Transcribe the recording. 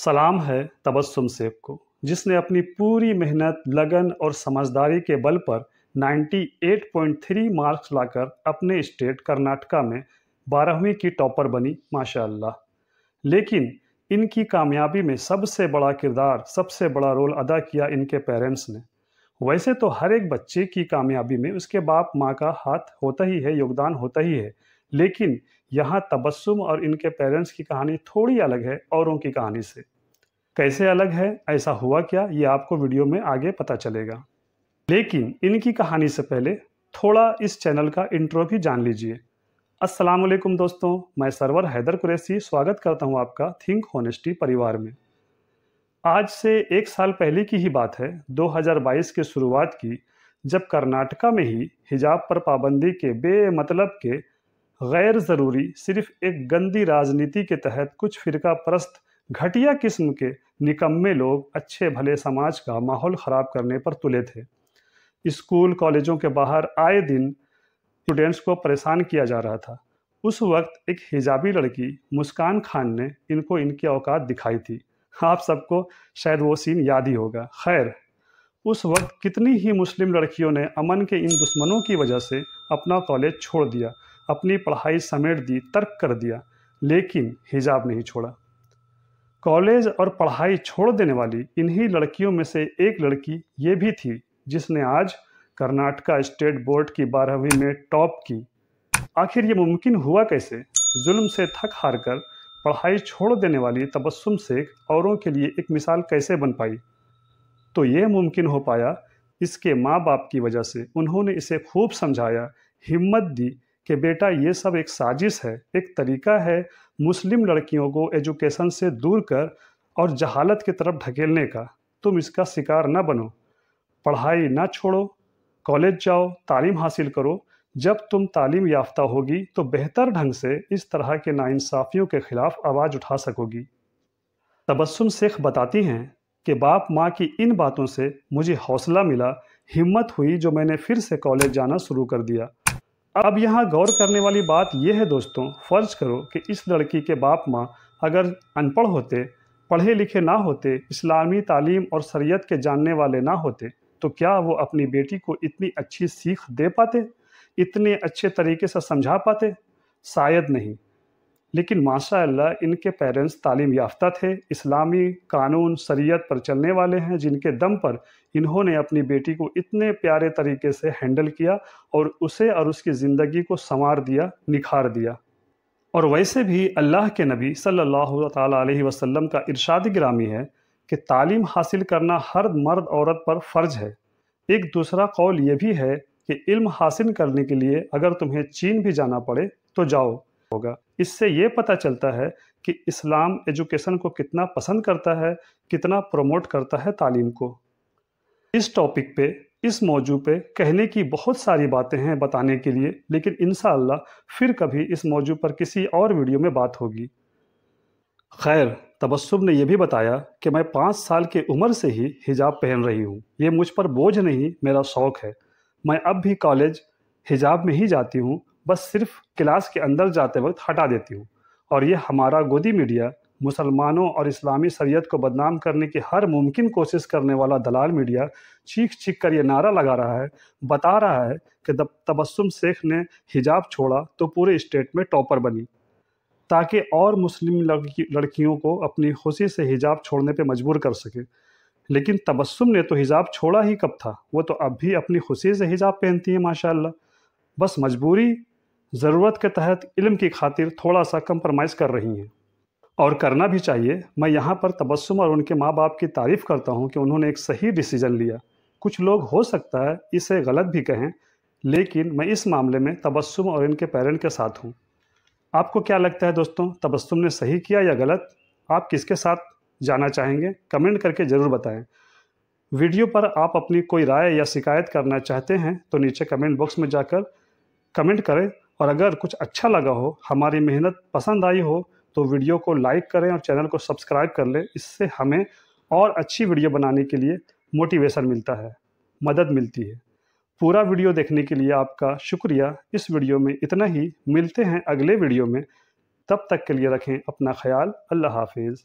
सलाम है तबस्सुम सेब को जिसने अपनी पूरी मेहनत लगन और समझदारी के बल पर 98.3 मार्क्स लाकर अपने स्टेट कर्नाटका में बारहवीं की टॉपर बनी माशाल्लाह लेकिन इनकी कामयाबी में सबसे बड़ा किरदार सबसे बड़ा रोल अदा किया इनके पेरेंट्स ने वैसे तो हर एक बच्चे की कामयाबी में उसके बाप माँ का हाथ होता ही है योगदान होता ही है लेकिन यहाँ तबस्सुम और इनके पेरेंट्स की कहानी थोड़ी अलग है औरों की कहानी से कैसे अलग है ऐसा हुआ क्या ये आपको वीडियो में आगे पता चलेगा लेकिन इनकी कहानी से पहले थोड़ा इस चैनल का इंट्रो भी जान लीजिए अस्सलाम वालेकुम दोस्तों मैं सरवर हैदर कुरैसी स्वागत करता हूँ आपका थिंक होनेस्टी परिवार में आज से एक साल पहले की ही बात है 2022 के शुरुआत की जब कर्नाटका में ही हिजाब पर पाबंदी के बेमतलब के गैर ज़रूरी सिर्फ एक गंदी राजनीति के तहत कुछ फिरका परस्त घटिया किस्म के निकम्मे लोग अच्छे भले समाज का माहौल ख़राब करने पर तुले थे स्कूल कॉलेजों के बाहर आए दिन स्टूडेंट्स को परेशान किया जा रहा था उस वक्त एक हिजाबी लड़की मुस्कान खान ने इनको इनकी औकात दिखाई थी आप सबको शायद वो सीन याद ही होगा खैर उस वक्त कितनी ही मुस्लिम लड़कियों ने अमन के इन दुश्मनों की वजह से अपना कॉलेज छोड़ दिया अपनी पढ़ाई समेट दी तर्क कर दिया लेकिन हिजाब नहीं छोड़ा कॉलेज और पढ़ाई छोड़ देने वाली इन्हीं लड़कियों में से एक लड़की ये भी थी जिसने आज कर्नाटका स्टेट बोर्ड की बारहवीं में टॉप की आखिर ये मुमकिन हुआ कैसे जुल्म से थक हार कर पढ़ाई छोड़ देने वाली तबस्सुम शेख औरों के लिए एक मिसाल कैसे बन पाई तो ये मुमकिन हो पाया इसके माँ बाप की वजह से उन्होंने इसे खूब समझाया हिम्मत दी कि बेटा ये सब एक साजिश है एक तरीका है मुस्लिम लड़कियों को एजुकेशन से दूर कर और जहालत की तरफ ढकेलने का तुम इसका शिकार ना बनो पढ़ाई ना छोड़ो कॉलेज जाओ तालीम हासिल करो जब तुम तालीम याफ्ता होगी तो बेहतर ढंग से इस तरह के नाइंसाफ़ियों के ख़िलाफ़ आवाज़ उठा सकोगी तबस्सुम शेख बताती हैं कि बाप माँ की इन बातों से मुझे हौसला मिला हिम्मत हुई जो मैंने फिर से कॉलेज जाना शुरू कर दिया अब यहाँ गौर करने वाली बात यह है दोस्तों फ़र्ज़ करो कि इस लड़की के बाप माँ अगर अनपढ़ होते पढ़े लिखे ना होते इस्लामी तालीम और शरीयत के जानने वाले ना होते तो क्या वो अपनी बेटी को इतनी अच्छी सीख दे पाते इतने अच्छे तरीके से समझा पाते शायद नहीं लेकिन माशा इनके पेरेंट्स तालीम याफ्ता थे इस्लामी कानून शरीयत पर चलने वाले हैं जिनके दम पर इन्होंने अपनी बेटी को इतने प्यारे तरीके से हैंडल किया और उसे और उसकी ज़िंदगी को संवार दिया निखार दिया और वैसे भी अल्लाह के नबी सल्लल्लाहु अलैहि वसल्लम का इरशाद ग्रामी है कि तालीम हासिल करना हर मर्द औरत पर फ़र्ज है एक दूसरा कौल ये भी है कि इल्म हासिल करने के लिए अगर तुम्हें चीन भी जाना पड़े तो जाओ होगा इससे ये पता चलता है कि इस्लाम एजुकेशन को कितना पसंद करता है कितना प्रमोट करता है तालीम को इस टॉपिक पे इस मौजू पे कहने की बहुत सारी बातें हैं बताने के लिए लेकिन इन फिर कभी इस मौजू पर किसी और वीडियो में बात होगी खैर तबस्सुम ने यह भी बताया कि मैं पाँच साल की उम्र से ही हिजाब पहन रही हूँ ये मुझ पर बोझ नहीं मेरा शौक़ है मैं अब भी कॉलेज हिजाब में ही जाती हूँ बस सिर्फ क्लास के अंदर जाते वक्त हटा देती हूँ और ये हमारा गोदी मीडिया मुसलमानों और इस्लामी शरीयत को बदनाम करने की हर मुमकिन कोशिश करने वाला दलाल मीडिया चीख चीख कर ये नारा लगा रहा है बता रहा है कि जब तबस्सुम शेख ने हिजाब छोड़ा तो पूरे स्टेट में टॉपर बनी ताकि और मुस्लिम लड़की लड़कियों को अपनी खुशी से हिजाब छोड़ने पर मजबूर कर सके लेकिन तबस्सुम ने तो हिजाब छोड़ा ही कब था वो तो अब भी अपनी खुशी से हिजाब पहनती है माशाल्लाह बस मजबूरी ज़रूरत के तहत इल्म की खातिर थोड़ा सा कंप्रोमाइज़ कर रही हैं और करना भी चाहिए मैं यहाँ पर तबस्सुम और उनके माँ बाप की तारीफ़ करता हूँ कि उन्होंने एक सही डिसीज़न लिया कुछ लोग हो सकता है इसे गलत भी कहें लेकिन मैं इस मामले में तबस्सुम और इनके पेरेंट के साथ हूँ आपको क्या लगता है दोस्तों तबस्सुम ने सही किया या गलत आप किसके साथ जाना चाहेंगे कमेंट करके ज़रूर बताएं वीडियो पर आप अपनी कोई राय या शिकायत करना चाहते हैं तो नीचे कमेंट बॉक्स में जाकर कमेंट करें और अगर कुछ अच्छा लगा हो हमारी मेहनत पसंद आई हो तो वीडियो को लाइक करें और चैनल को सब्सक्राइब कर लें इससे हमें और अच्छी वीडियो बनाने के लिए मोटिवेशन मिलता है मदद मिलती है पूरा वीडियो देखने के लिए आपका शुक्रिया इस वीडियो में इतना ही मिलते हैं अगले वीडियो में तब तक के लिए रखें अपना ख्याल अल्लाह हाफिज़